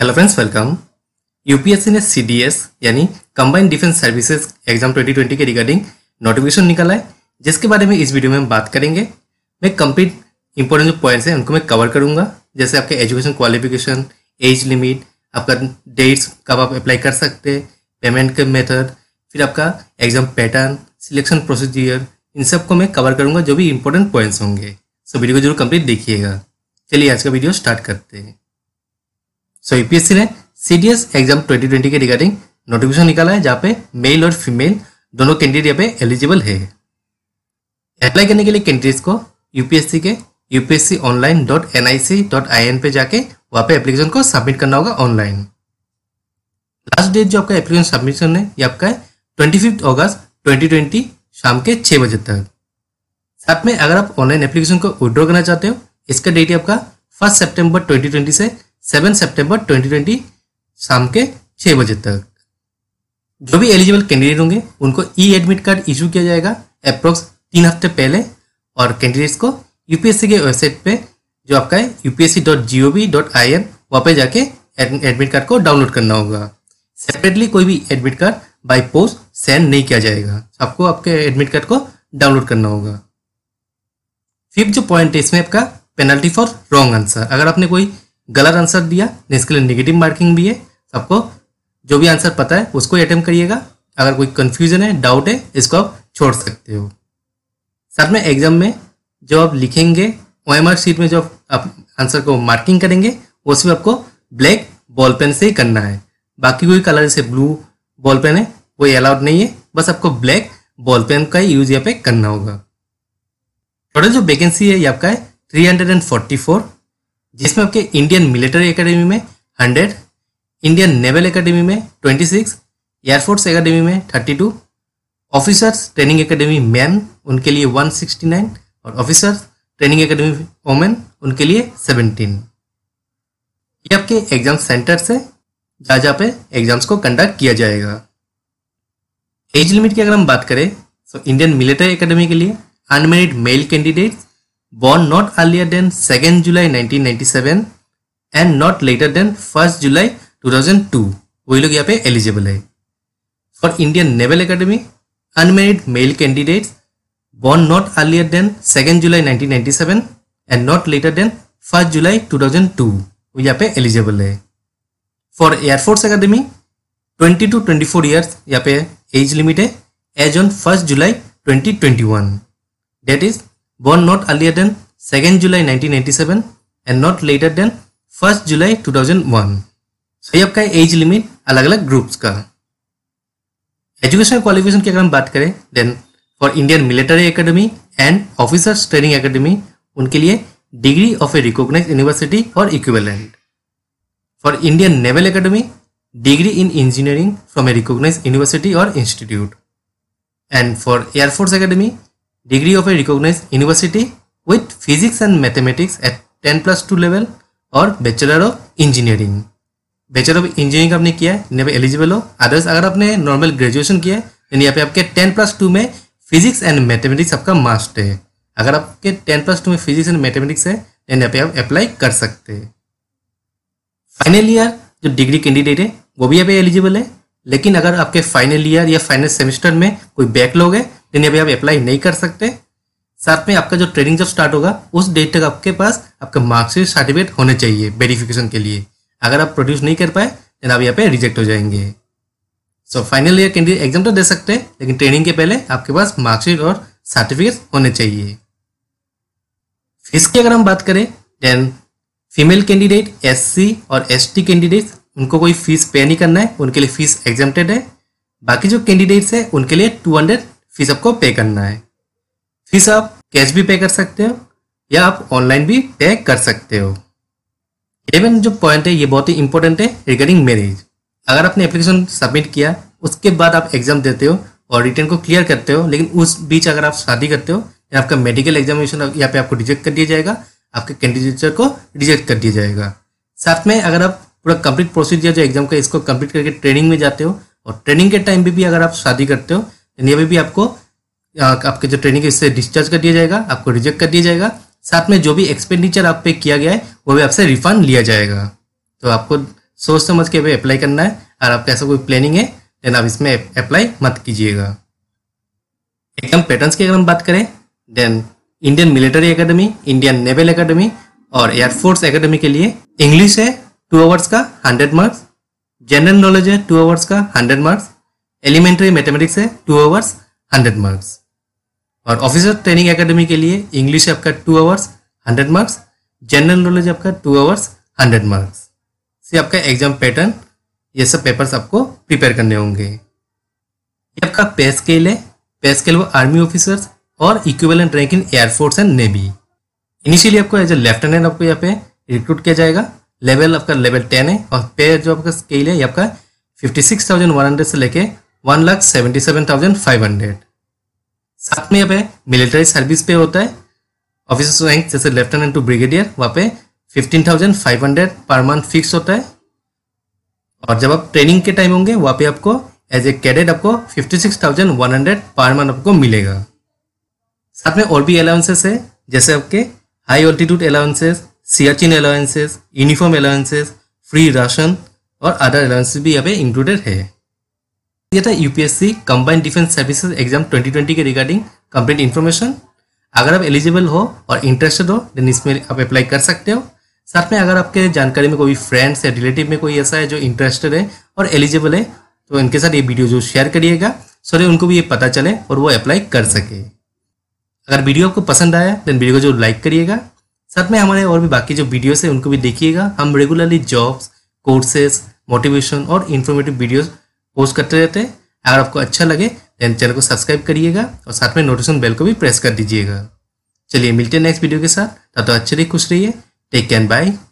Hello friends welcome UPSC ने CDS यानी combined defence services exam 2020 के रिगार्डिंग नोटिफिकेशन निकाला है जिसके बारे में इस वीडियो में हम बात करेंगे मैं कंप्लीट इंपॉर्टेंट जो पॉइंट्स हैं उनको मैं कवर करूंगा जैसे आपके एजुकेशन क्वालिफिकेशन एज लिमिट आपका डेट्स कब आप अप्लाई कर सकते हैं पेमेंट के मेथड फिर आपका एग्जाम पैटर्न सिलेक्शन प्रोसीजियर इन सब को मैं कवर करूँगा जो भी इंपॉर्टेंट पॉइंट्स होंगे सो वीडियो को जरूर कंप्लीट देखिएगा चलिए आज का वीडियो स्टार्ट करते हैं सो यूपीएससी e ने सीडीएस एग्जाम 2020 के रिगार्डिंग नोटिफिकेशन निकाला है जहाँ पे मेल और फीमेल दोनों कैंडिडेट यहाँ पे एलिजिबल है अप्लाई करने के लिए कैंडिडेट्स को यूपीएससी के UPSC online dot N I C dot I N पे जाके वहाँ पे एप्लीकेशन को सबमिट करना होगा ऑनलाइन लास्ट डेट जो आपका एप्लीकेशन सबमिशन है ये आपका है ट्वेंटी फिफ्थ अगस्त ट्वेंटी ट्वेंटी शाम के छः बजे तक साथ में अगर आप ऑनलाइन एप्लीकेशन को विड्रॉ करना चाहते हो इसका डेट है आपका फर्स्ट ट्वेंटी ट्वेंटी से 7 सितंबर 2020 शाम के छः बजे तक जो भी एलिजिबल कैंडिडेट होंगे उनको ई एडमिट कार्ड इशू किया जाएगा अप्रोक्स तीन हफ्ते पहले और कैंडिडेट्स को यूपीएससी के वेबसाइट पे जो आपका है UPSC dot G O V dot I N वहाँ पर जाके एडमिट कार्ड को डाउनलोड करना होगा सेपरेटली कोई भी admit card by post send नहीं किया जाएगा आपको आपके एडमिट कार्ड को डाउनलोड करना होगा फिफ्थ जो पॉइंट है इसमें आपका पेनल्टी फॉर रॉन्ग आंसर अगर आपने कोई गलत आंसर दिया इसके लिए नेगेटिव मार्किंग भी है सबको जो भी आंसर पता है उसको अटेम्प करिएगा अगर कोई कन्फ्यूजन है डाउट है इसको आप छोड़ सकते हो साथ में एग्जाम में जो आप लिखेंगे ओ एम आर शीट में जो आप आंसर को मार्किंग करेंगे वो सिर्फ आपको ब्लैक बॉल पेन से ही करना है बाकी कोई कलर जैसे ब्लू बॉल पेन है वो अलाउड नहीं है बस आपको ब्लैक बॉल पेन का यूज यहाँ पे करना होगा टोटल जो वैकेंसी है ये आपका है three hundred and forty four जिसमें आपके इंडियन मिलिट्री एकेडमी में हंड्रेड इंडियन नेवल एकेडमी में ट्वेंटी सिक्स एयरफोर्स एकेडमी में thirty two Officers Training Academy men उनके लिए वन सिक्सटी नाइन और ऑफिसर्स ट्रेनिंग एकेडमी वोमेन उनके लिए सेवनटीन ये आपके एग्जाम सेंटर से जहाँ जहाँ पे एग्जाम्स को कंडक्ट किया जाएगा एज लिमिट की अगर हम बात करें तो इंडियन मिलिट्री एकेडमी के लिए unmarried male candidates born not earlier than 2nd July 1997 and not later than first July 2002 वही लोग यहाँ पे एलिजिबल है for Indian Naval Academy unmarried male candidates born not earlier than second July 1997 and not later than first July 2002 वो यहाँ पे eligible है for Air Force Academy 20 to 24 years यहाँ पे एज लिमिट है age on first July 2021 that is born not earlier than 2nd July 1997 and not later than 1st July 2001. so so, आपका age limit अलग अलग ग्रुप्स का educational qualification की अगर हम बात करें then for Indian Military Academy and Officers Training Academy उनके लिए degree of a recognise university और equivalent for Indian Naval Academy degree in engineering from a recognise university और institute and for Air Force Academy degree of a recognized university with physics and mathematics at 10 plus two level और bachelor of engineering bachelor of engineering आपने किया है यहाँ पे eligible हो others अगर आपने नॉर्मल ग्रेजुएशन किया है यानी यहाँ पे आपके 10 प्लस टू में फिजिक्स एंड मैथमेटिक्स आपका मास्ट है अगर आपके 10 प्लस टू में फिजिक्स एंड मैथमेटिक्स है देन यहाँ पे आप अप्लाई कर सकते हैं फाइनल ईयर जो डिग्री कैंडिडेट है वो भी यहाँ पे एलिजिबल है लेकिन अगर आपके फाइनल ईयर या फाइनल सेमेस्टर में कोई बैकलॉग है लेकिन अभी आप अप्लाई नहीं कर सकते साथ में आपका जो ट्रेनिंग जब स्टार्ट होगा उस डेट तक आपके पास आपका मार्क्सिट सर्टिफिकेट होने चाहिए वेरिफिकेशन के लिए अगर आप प्रोड्यूस नहीं कर पाए तो आप यहाँ पे रिजेक्ट हो जाएंगे so final year candidate exam तो दे सकते हैं लेकिन ट्रेनिंग के पहले आपके पास मार्क्सिट और सर्टिफिकेट होने चाहिए फीस की अगर हम बात करें देन फीमेल कैंडिडेट एस और एस कैंडिडेट उनको कोई फीस पे नहीं करना है उनके लिए फीस एग्जाम है बाकी जो कैंडिडेट्स है उनके लिए टू हंड्रेड फीस आपको पे करना है फीस आप कैश भी पे कर सकते हो या आप ऑनलाइन भी पे कर सकते हो इलेवन जो पॉइंट है ये बहुत ही इंपॉर्टेंट है रिगार्डिंग मैरिज अगर आपने एप्लीकेशन सबमिट किया उसके बाद आप एग्जाम देते हो और रिटर्न को क्लियर करते हो लेकिन उस बीच अगर आप शादी करते हो या आपका मेडिकल एग्जामिनेशन यहाँ पे आपको रिजेक्ट कर दिया जाएगा आपके कैंडिडेटर को रिजेक्ट कर दिया जाएगा साथ में अगर आप पूरा कंप्लीट प्रोसीजर जो एग्जाम का इसको कंप्लीट करके ट्रेनिंग में जाते हो और ट्रेनिंग के टाइम भी, भी अगर आप शादी करते हो यानी अभी भी आपको आपके जो ट्रेनिंग है इससे डिस्चार्ज कर दिया जाएगा आपको रिजेक्ट कर दिया जाएगा साथ में जो भी एक्सपेंडिचर आप पे किया गया है वो भी आपसे रिफंड लिया जाएगा तो आपको सोच समझ के भी अप्लाई करना है और आपका ऐसा कोई प्लानिंग है देन आप इसमें अप्लाई मत कीजिएगा एग्जाम पैटर्न्स की अगर हम बात करें then Indian Military Academy Indian Naval Academy और एयरफोर्स एकेडमी के लिए इंग्लिश है टू आवर्स का हंड्रेड मार्क्स जनरल नॉलेज है टू आवर्स का हंड्रेड मार्क्स एलिमेंट्री मैथमेटिक्स है टू आवर्स हंड्रेड मार्क्स और ऑफिसर ट्रेनिंग एकेडमी के लिए इंग्लिश आपका two hours hundred marks general knowledge आपका टू आवर्स हंड्रेड मार्क्स से आपका एग्जाम पैटर्न ये सब पेपर्स आपको प्रिपेयर करने होंगे ये आपका पे स्केल है पे स्केल वो आर्मी ऑफिसर्स और equivalent rank in Air Force and navy initially आपको एज ए लेफ्टिनेंट आपको यहाँ पे रिक्रूट किया जाएगा लेवल आपका लेवल टेन है और पे जो आपका स्केल है ये आपका fifty six thousand one hundred से लेके one lakh seventy seven thousand five hundred साथ में यहाँ पे मिलिट्री सर्विस पे होता है ऑफिसर्स रैंक जैसे लेफ्टिनेंट टू ब्रिगेडियर वहाँ पे fifteen thousand five hundred per month fix होता है और जब आप ट्रेनिंग के टाइम होंगे वहाँ पे आपको एज ए कैडेट आपको fifty six thousand one hundred per month आपको मिलेगा साथ में और भी अलाउंसेस है जैसे आपके high altitude allowances Siachen allowances uniform allowances free ration और अदर अलाउंसेस भी यहाँ पे इंक्लूडेड है ये था UPSC combined defence services exam 2020 के रिगार्डिंग कंप्लीट इन्फॉर्मेशन अगर आप एलिजिबल हो और इंटरेस्टेड हो देन इसमें आप अप्लाई कर सकते हो साथ में अगर आपके जानकारी में कोई फ्रेंड्स या रिलेटिव में कोई ऐसा है जो इंटरेस्टेड है और एलिजिबल है तो इनके साथ ये वीडियो जो शेयर करिएगा सॉरी उनको भी ये पता चले और वो अप्लाई कर सके अगर वीडियो आपको पसंद आया देन वीडियो को जो लाइक करिएगा साथ में हमारे और भी बाकी जो वीडियोस हैं उनको भी देखिएगा हम रेगुलरली जॉब्स कोर्सेज मोटिवेशन और इन्फॉर्मेटिव वीडियोज़ पोस्ट करते रहते हैं अगर आपको अच्छा लगे देन चैनल को सब्सक्राइब करिएगा और साथ में नोटिफिकेशन बेल को भी प्रेस कर दीजिएगा चलिए मिलते हैं नेक्स्ट वीडियो के साथ तब तो अच्छे रहिए खुश रहिए टेक कैन बाय